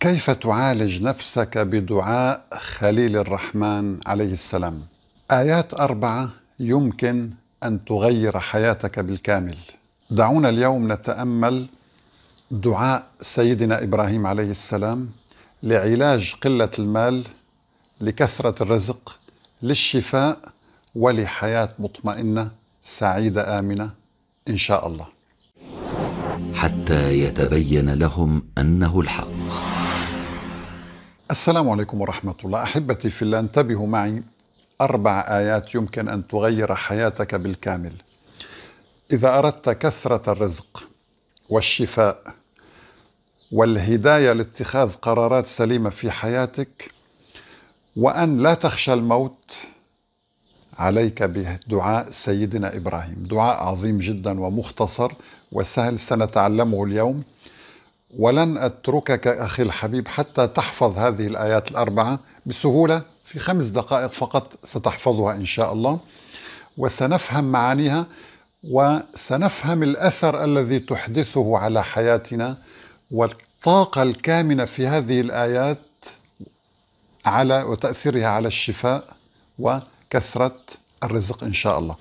كيف تعالج نفسك بدعاء خليل الرحمن عليه السلام ايات اربعه يمكن ان تغير حياتك بالكامل دعونا اليوم نتامل دعاء سيدنا ابراهيم عليه السلام لعلاج قله المال لكثره الرزق للشفاء ولحياه مطمئنه سعيده امنه ان شاء الله حتى يتبين لهم انه الحق السلام عليكم ورحمة الله أحبتي في الله انتبهوا معي أربع آيات يمكن أن تغير حياتك بالكامل إذا أردت كثرة الرزق والشفاء والهداية لاتخاذ قرارات سليمة في حياتك وأن لا تخشى الموت عليك بدعاء سيدنا إبراهيم دعاء عظيم جدا ومختصر وسهل سنتعلمه اليوم ولن أتركك أخي الحبيب حتى تحفظ هذه الآيات الأربعة بسهولة في خمس دقائق فقط ستحفظها إن شاء الله وسنفهم معانيها وسنفهم الأثر الذي تحدثه على حياتنا والطاقة الكامنة في هذه الآيات على وتأثيرها على الشفاء وكثرة الرزق إن شاء الله.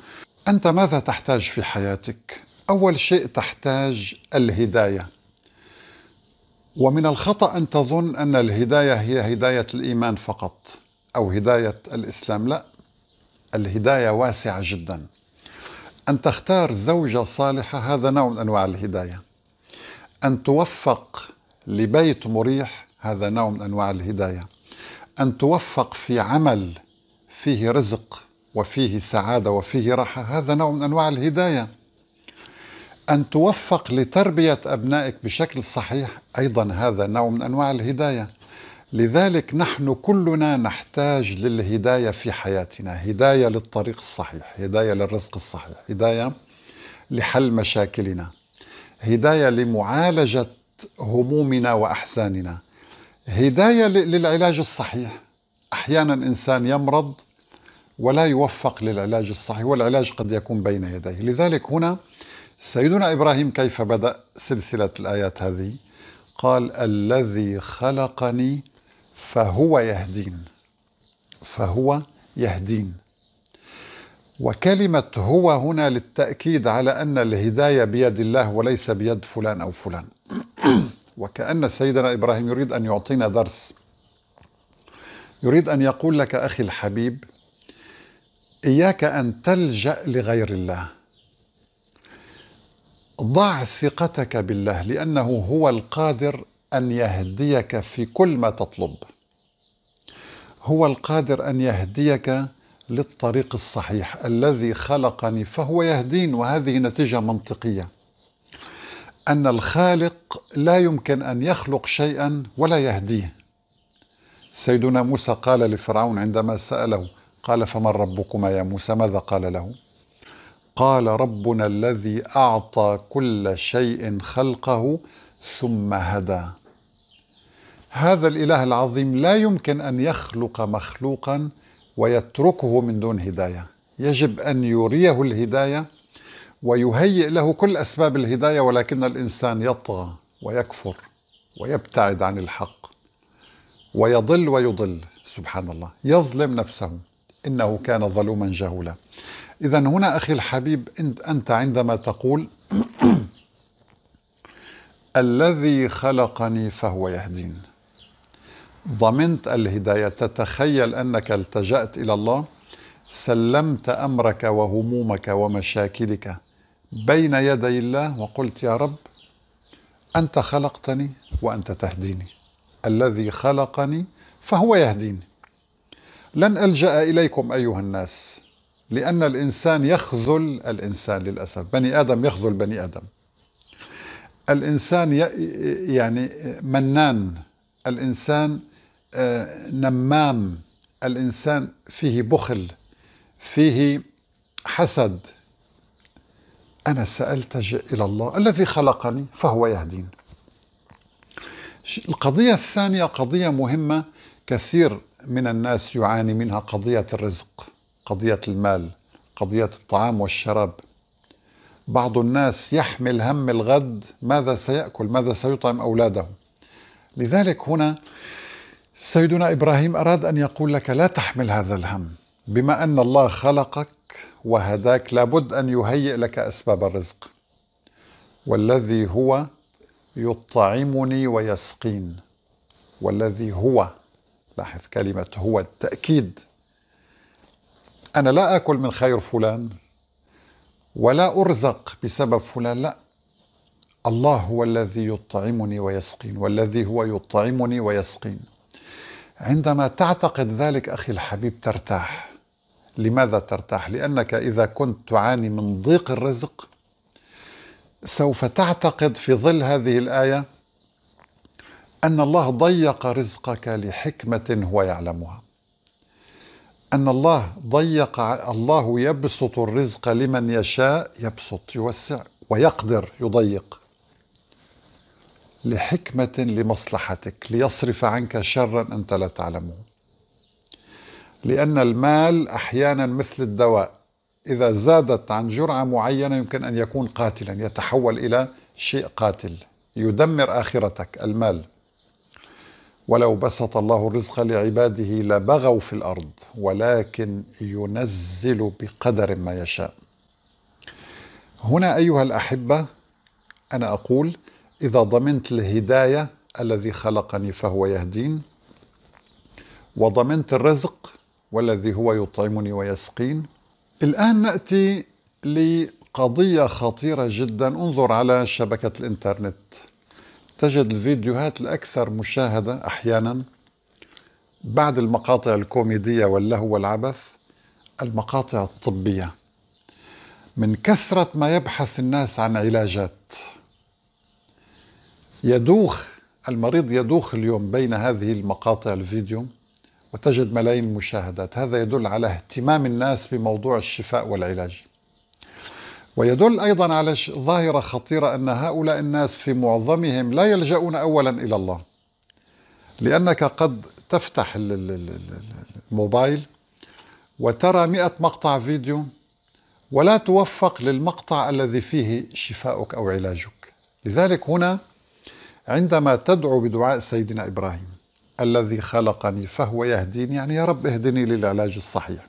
أنت ماذا تحتاج في حياتك؟ أول شيء تحتاج الهداية. ومن الخطأ أن تظن أن الهداية هي هداية الإيمان فقط أو هداية الإسلام لا الهداية واسعة جدا أن تختار زوجة صالحة هذا نوع من أنواع الهداية أن توفق لبيت مريح هذا نوع من أنواع الهداية أن توفق في عمل فيه رزق وفيه سعادة وفيه راحة هذا نوع من أنواع الهداية أن توفق لتربية أبنائك بشكل صحيح أيضا هذا نوع من أنواع الهداية لذلك نحن كلنا نحتاج للهداية في حياتنا هداية للطريق الصحيح هداية للرزق الصحيح هداية لحل مشاكلنا هداية لمعالجة همومنا وأحزاننا هداية للعلاج الصحيح أحيانا إنسان يمرض ولا يوفق للعلاج الصحيح والعلاج قد يكون بين يديه لذلك هنا سيدنا إبراهيم كيف بدأ سلسلة الآيات هذه قال الذي خلقني فهو يهدين فهو يهدين وكلمة هو هنا للتأكيد على أن الهداية بيد الله وليس بيد فلان أو فلان وكأن سيدنا إبراهيم يريد أن يعطينا درس يريد أن يقول لك أخي الحبيب إياك أن تلجأ لغير الله ضع ثقتك بالله لانه هو القادر ان يهديك في كل ما تطلب هو القادر ان يهديك للطريق الصحيح الذي خلقني فهو يهدين وهذه نتيجه منطقيه ان الخالق لا يمكن ان يخلق شيئا ولا يهديه سيدنا موسى قال لفرعون عندما ساله قال فمن ربكما يا موسى ماذا قال له قال ربنا الذي اعطى كل شيء خلقه ثم هدى هذا الاله العظيم لا يمكن ان يخلق مخلوقا ويتركه من دون هدايه يجب ان يريه الهدايه ويهيئ له كل اسباب الهدايه ولكن الانسان يطغى ويكفر ويبتعد عن الحق ويضل ويضل سبحان الله يظلم نفسه انه كان ظلوما جهولا إذا هنا أخي الحبيب أنت عندما تقول الذي خلقني فهو يهدين ضمنت الهداية تتخيل أنك التجأت إلى الله سلمت أمرك وهمومك ومشاكلك بين يدي الله وقلت يا رب أنت خلقتني وأنت تهديني الذي خلقني فهو يهديني لن ألجأ إليكم أيها الناس لأن الإنسان يخذل الإنسان للأسف بني آدم يخذل بني آدم الإنسان يعني منان الإنسان آه، نمام الإنسان فيه بخل فيه حسد أنا سألتجئ إلى الله الذي خلقني فهو يهدين القضية الثانية قضية مهمة كثير من الناس يعاني منها قضية الرزق قضية المال قضية الطعام والشراب بعض الناس يحمل هم الغد ماذا سيأكل ماذا سيطعم أولاده لذلك هنا سيدنا إبراهيم أراد أن يقول لك لا تحمل هذا الهم بما أن الله خلقك وهداك لابد أن يهيئ لك أسباب الرزق والذي هو يطعمني ويسقين والذي هو لاحظ كلمة هو التأكيد أنا لا آكل من خير فلان ولا أرزق بسبب فلان لا الله هو الذي يطعمني ويسقين والذي هو يطعمني ويسقين عندما تعتقد ذلك أخي الحبيب ترتاح لماذا ترتاح؟ لأنك إذا كنت تعاني من ضيق الرزق سوف تعتقد في ظل هذه الآية أن الله ضيق رزقك لحكمة هو يعلمها أن الله ضيق الله يبسط الرزق لمن يشاء يبسط يوسع ويقدر يضيق لحكمة لمصلحتك ليصرف عنك شرا أنت لا تعلمه لأن المال أحيانا مثل الدواء إذا زادت عن جرعة معينة يمكن أن يكون قاتلا يتحول إلى شيء قاتل يدمر آخرتك المال ولو بسط الله الرزق لعباده لبغوا في الارض ولكن ينزل بقدر ما يشاء هنا ايها الاحبه انا اقول اذا ضمنت الهدايه الذي خلقني فهو يهدين وضمنت الرزق والذي هو يطعمني ويسقين الان ناتي لقضيه خطيره جدا انظر على شبكه الانترنت تجد الفيديوهات الأكثر مشاهدة أحيانا بعد المقاطع الكوميدية واللهو والعبث المقاطع الطبية من كثرة ما يبحث الناس عن علاجات يدوخ المريض يدوخ اليوم بين هذه المقاطع الفيديو وتجد ملايين المشاهدات هذا يدل على اهتمام الناس بموضوع الشفاء والعلاج ويدل أيضا على ظاهرة خطيرة أن هؤلاء الناس في معظمهم لا يلجؤون أولا إلى الله لأنك قد تفتح الموبايل وترى مئة مقطع فيديو ولا توفق للمقطع الذي فيه شفاؤك أو علاجك لذلك هنا عندما تدعو بدعاء سيدنا إبراهيم الذي خلقني فهو يهديني يعني يا رب اهدني للعلاج الصحيح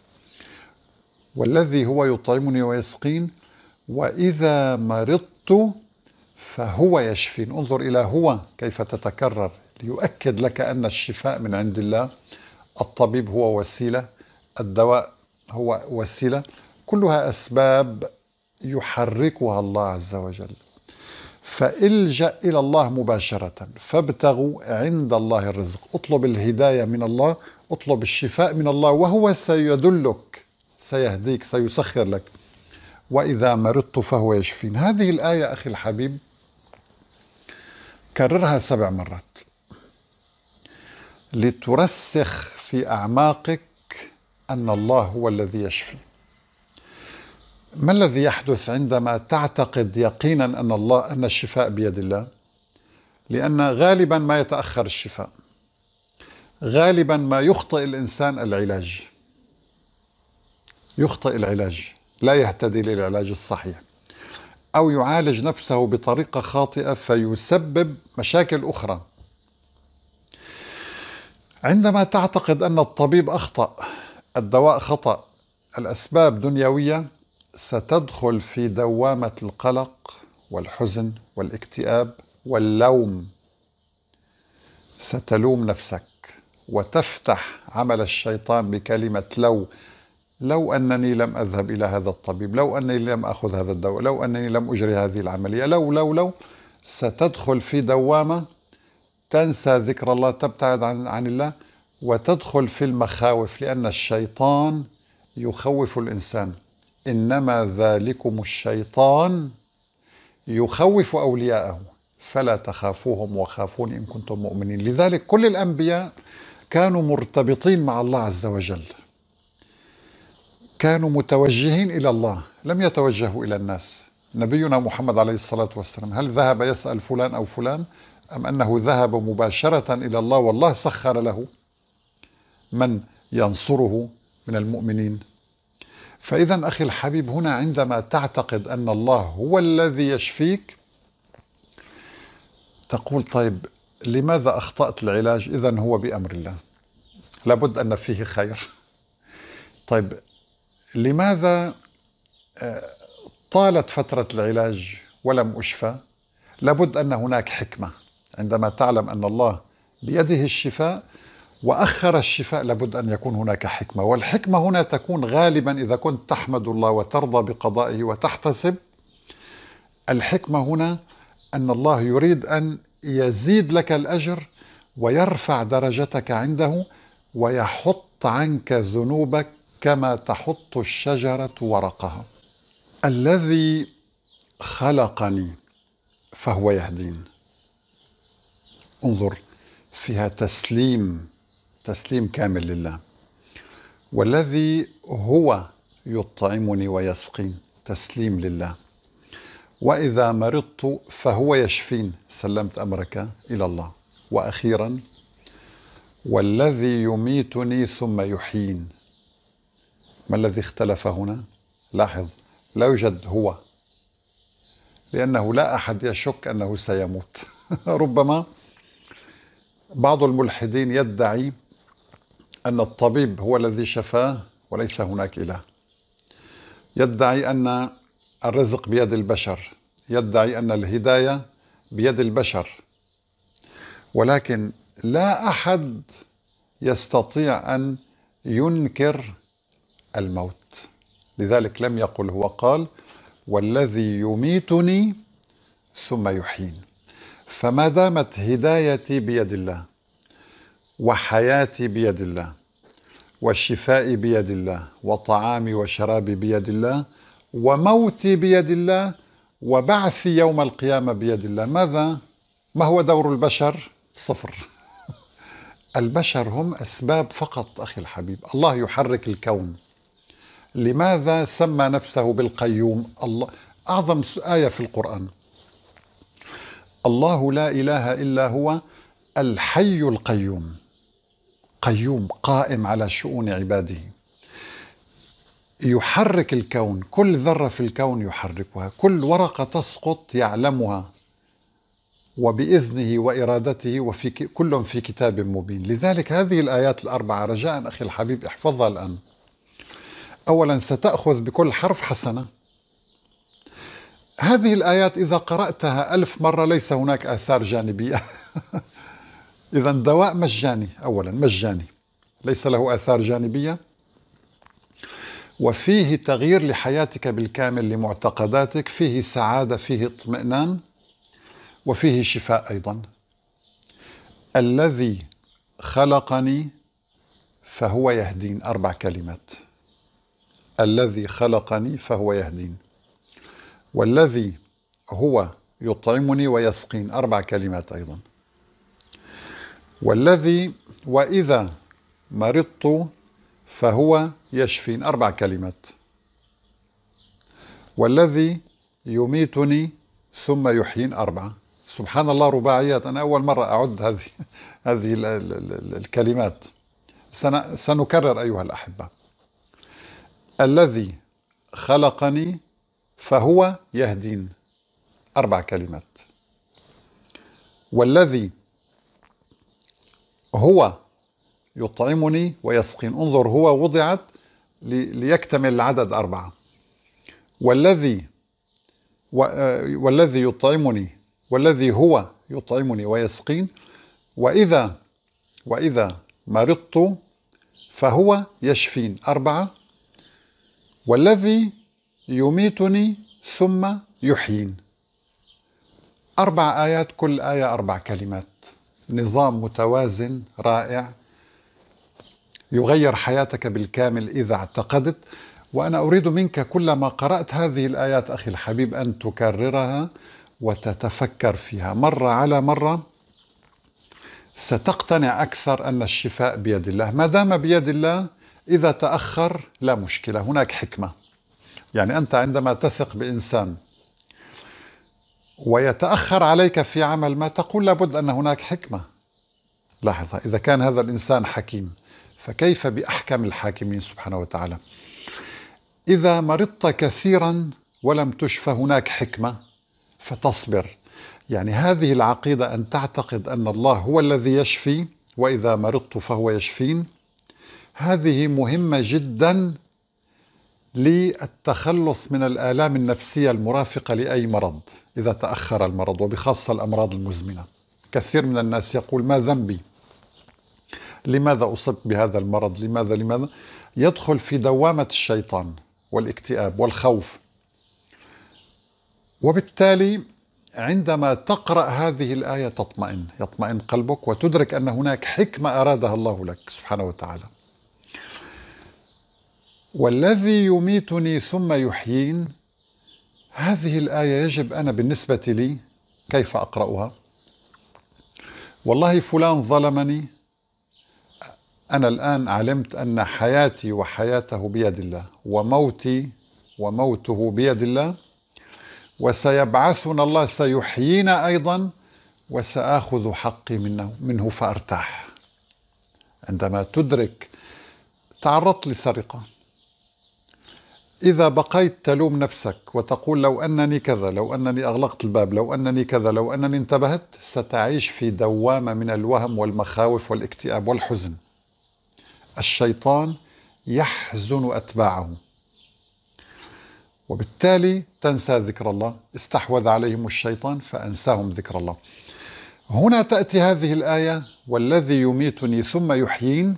والذي هو يطعمني ويسقين وإذا مرضت فهو يشفين انظر إلى هو كيف تتكرر ليؤكد لك أن الشفاء من عند الله الطبيب هو وسيلة الدواء هو وسيلة كلها أسباب يحركها الله عز وجل فالجا الى الله مباشره فابتغوا عند الله الرزق اطلب الهدايه من الله اطلب الشفاء من الله وهو سيدلك سيهديك سيسخر لك وإذا مرضت فهو يشفين هذه الآية أخي الحبيب كررها سبع مرات لترسخ في أعماقك أن الله هو الذي يشفي ما الذي يحدث عندما تعتقد يقينا أن الله أن الشفاء بيد الله لأن غالبا ما يتأخر الشفاء غالبا ما يخطئ الإنسان العلاج يخطئ العلاج لا يهتدي للعلاج الصحيح أو يعالج نفسه بطريقة خاطئة فيسبب مشاكل أخرى عندما تعتقد أن الطبيب أخطأ الدواء خطأ الأسباب دنيوية ستدخل في دوامة القلق والحزن والاكتئاب واللوم ستلوم نفسك وتفتح عمل الشيطان بكلمة لو لو أنني لم أذهب إلى هذا الطبيب لو أنني لم أخذ هذا الدواء لو أنني لم أجري هذه العملية لو لو لو ستدخل في دوامة تنسى ذكر الله تبتعد عن, عن الله وتدخل في المخاوف لأن الشيطان يخوف الإنسان إنما ذلكم الشيطان يخوف أولياءه فلا تخافوهم وخافون إن كنتم مؤمنين لذلك كل الأنبياء كانوا مرتبطين مع الله عز وجل كانوا متوجهين إلى الله لم يتوجهوا إلى الناس نبينا محمد عليه الصلاة والسلام هل ذهب يسأل فلان أو فلان أم أنه ذهب مباشرة إلى الله والله سخر له من ينصره من المؤمنين فإذا أخي الحبيب هنا عندما تعتقد أن الله هو الذي يشفيك تقول طيب لماذا أخطأت العلاج إذا هو بأمر الله لابد أن فيه خير طيب لماذا آه، طالت فترة العلاج ولم أشفى لابد أن هناك حكمة عندما تعلم أن الله بيده الشفاء وأخر الشفاء لابد أن يكون هناك حكمة والحكمة هنا تكون غالبا إذا كنت تحمد الله وترضى بقضائه وتحتسب الحكمة هنا أن الله يريد أن يزيد لك الأجر ويرفع درجتك عنده ويحط عنك ذنوبك كما تحط الشجره ورقها الذي خلقني فهو يهدين انظر فيها تسليم تسليم كامل لله والذي هو يطعمني ويسقين تسليم لله واذا مرضت فهو يشفين سلمت امرك الى الله واخيرا والذي يميتني ثم يحيين ما الذي اختلف هنا لاحظ لا يوجد هو لأنه لا أحد يشك أنه سيموت ربما بعض الملحدين يدعي أن الطبيب هو الذي شفاه وليس هناك إله يدعي أن الرزق بيد البشر يدعي أن الهداية بيد البشر ولكن لا أحد يستطيع أن ينكر الموت لذلك لم يقل هو قال والذي يميتني ثم يحيين فما دامت هدايتي بيد الله وحياتي بيد الله وشفائي بيد الله وطعامي وشرابي بيد الله وموتي بيد الله وبعثي يوم القيامة بيد الله ماذا؟ ما هو دور البشر؟ صفر البشر هم أسباب فقط أخي الحبيب الله يحرك الكون لماذا سمى نفسه بالقيوم الله أعظم آية في القرآن الله لا إله إلا هو الحي القيوم قيوم قائم على شؤون عباده يحرك الكون كل ذرة في الكون يحركها كل ورقة تسقط يعلمها وبإذنه وإرادته وفي كل في كتاب مبين لذلك هذه الآيات الأربعة رجاء أخي الحبيب احفظها الآن أولا ستأخذ بكل حرف حسنة هذه الآيات إذا قرأتها ألف مرة ليس هناك آثار جانبية إذا دواء مجاني أولا مجاني ليس له آثار جانبية وفيه تغيير لحياتك بالكامل لمعتقداتك فيه سعادة فيه اطمئنان وفيه شفاء أيضا الذي خلقني فهو يهدين أربع كلمات الذي خلقني فهو يهدين والذي هو يطعمني ويسقين أربع كلمات أيضا والذي وإذا مرضت فهو يشفين أربع كلمات والذي يميتني ثم يحيين أربعة سبحان الله رباعيات أنا أول مرة أعد هذه هذه الكلمات سنكرر أيها الأحبة الذي خلقني فهو يهدين أربع كلمات والذي هو يطعمني ويسقين انظر هو وضعت ليكتمل العدد أربعة والذي آه، والذي يطعمني والذي هو يطعمني ويسقين وإذا وإذا مرضت فهو يشفين أربعة والذي يميتني ثم يحيين أربع آيات كل آية أربع كلمات نظام متوازن رائع يغير حياتك بالكامل إذا اعتقدت وأنا أريد منك كلما قرأت هذه الآيات أخي الحبيب أن تكررها وتتفكر فيها مرة على مرة ستقتنع أكثر أن الشفاء بيد الله ما دام بيد الله إذا تأخر لا مشكلة هناك حكمة يعني أنت عندما تثق بإنسان ويتأخر عليك في عمل ما تقول لابد أن هناك حكمة لاحظ إذا كان هذا الإنسان حكيم فكيف بأحكم الحاكمين سبحانه وتعالى إذا مرضت كثيرا ولم تشفى هناك حكمة فتصبر يعني هذه العقيدة أن تعتقد أن الله هو الذي يشفي وإذا مرضت فهو يشفين هذه مهمة جدا للتخلص من الآلام النفسية المرافقة لأي مرض إذا تأخر المرض وبخاصة الأمراض المزمنة كثير من الناس يقول ما ذنبي لماذا أصبت بهذا المرض لماذا لماذا يدخل في دوامة الشيطان والاكتئاب والخوف وبالتالي عندما تقرأ هذه الآية تطمئن يطمئن قلبك وتدرك أن هناك حكمة أرادها الله لك سبحانه وتعالى والذي يميتني ثم يحيين هذه الآية يجب أنا بالنسبة لي كيف أقرأها والله فلان ظلمني أنا الآن علمت أن حياتي وحياته بيد الله وموتي وموته بيد الله وسيبعثنا الله سيحيينا أيضا وسآخذ حقي منه, منه فأرتاح عندما تدرك تعرضت لسرقة إذا بقيت تلوم نفسك وتقول لو أنني كذا لو أنني أغلقت الباب لو أنني كذا لو أنني انتبهت ستعيش في دوامة من الوهم والمخاوف والاكتئاب والحزن الشيطان يحزن أتباعه وبالتالي تنسى ذكر الله استحوذ عليهم الشيطان فأنساهم ذكر الله هنا تأتي هذه الآية والذي يميتني ثم يحيين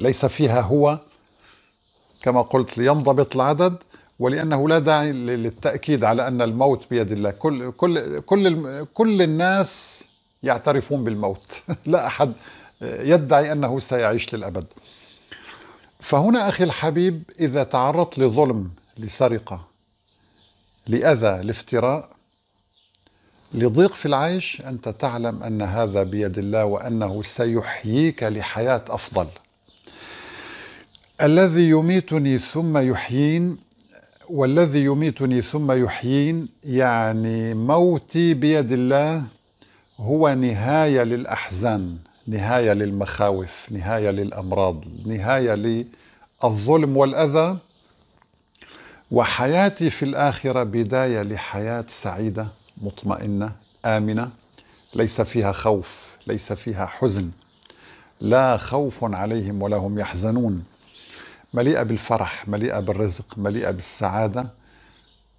ليس فيها هو كما قلت لينضبط العدد ولانه لا داعي للتاكيد على ان الموت بيد الله كل كل كل كل الناس يعترفون بالموت لا احد يدعي انه سيعيش للابد فهنا اخي الحبيب اذا تعرضت لظلم لسرقه لاذى لافتراء لضيق في العيش انت تعلم ان هذا بيد الله وانه سيحييك لحياه افضل الذي يميتني ثم يحيين والذي يميتني ثم يحيين يعني موتي بيد الله هو نهايه للاحزان نهايه للمخاوف نهايه للامراض نهايه للظلم والاذى وحياتي في الاخره بدايه لحياه سعيده مطمئنه امنه ليس فيها خوف ليس فيها حزن لا خوف عليهم ولا هم يحزنون مليئة بالفرح مليئة بالرزق مليئة بالسعادة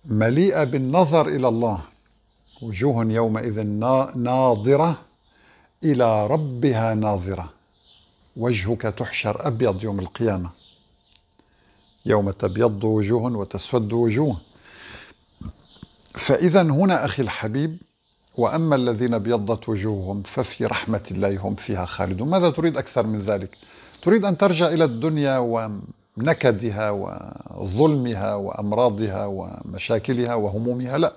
مليئة بالنظر إلى الله وجوه يومئذ ناظرة إلى ربها ناظرة وجهك تحشر أبيض يوم القيامة يوم تبيض وجوه وتسود وجوه فإذا هنا أخي الحبيب وأما الذين ابيضت وجوههم ففي رحمة الله هم فيها خالدون ماذا تريد أكثر من ذلك؟ تريد أن ترجع إلى الدنيا و نكدها وظلمها وامراضها ومشاكلها وهمومها لا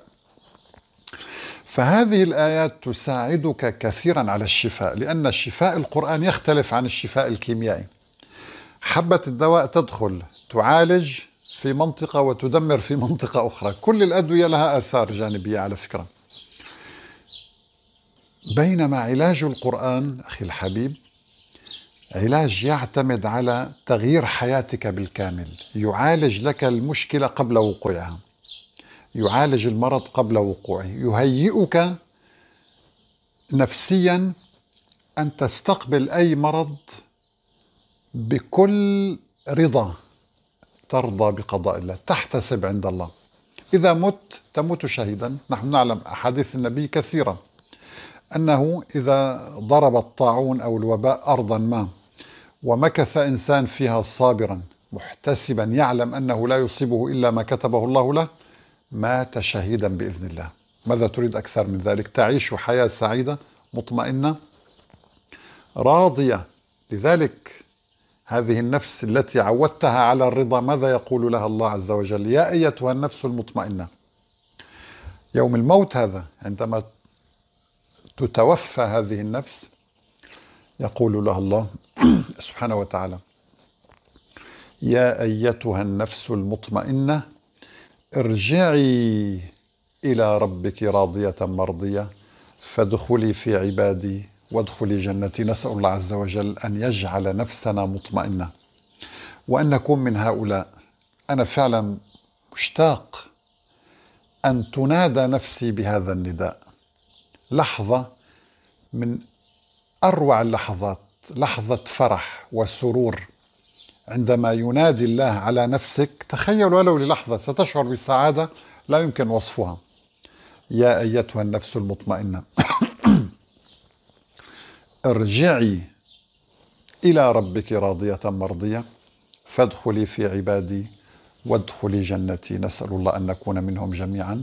فهذه الايات تساعدك كثيرا على الشفاء لان شفاء القران يختلف عن الشفاء الكيميائي حبه الدواء تدخل تعالج في منطقه وتدمر في منطقه اخرى كل الادويه لها اثار جانبيه على فكره بينما علاج القرآن أخي الحبيب علاج يعتمد على تغيير حياتك بالكامل يعالج لك المشكلة قبل وقوعها يعالج المرض قبل وقوعه يهيئك نفسيا أن تستقبل أي مرض بكل رضا ترضى بقضاء الله تحتسب عند الله إذا مت تموت شهيدا نحن نعلم أحاديث النبي كثيرة أنه إذا ضرب الطاعون أو الوباء أرضا ما ومكث إنسان فيها صابرا محتسبا يعلم أنه لا يصيبه إلا ما كتبه الله له مات شهيدا بإذن الله ماذا تريد أكثر من ذلك تعيش حياة سعيدة مطمئنة راضية لذلك هذه النفس التي عودتها على الرضا ماذا يقول لها الله عز وجل يا أيتها النفس المطمئنة يوم الموت هذا عندما تتوفى هذه النفس يقول لها الله سبحانه وتعالى يا ايتها النفس المطمئنه ارجعي الى ربك راضيه مرضيه فادخلي في عبادي وادخلي جنتي نسال الله عز وجل ان يجعل نفسنا مطمئنه وان نكون من هؤلاء انا فعلا مشتاق ان تنادى نفسي بهذا النداء لحظه من اروع اللحظات لحظه فرح وسرور عندما ينادي الله على نفسك تخيل ولو للحظه ستشعر بسعاده لا يمكن وصفها يا ايتها النفس المطمئنه ارجعي الى ربك راضيه مرضيه فادخلي في عبادي وادخلي جنتي نسال الله ان نكون منهم جميعا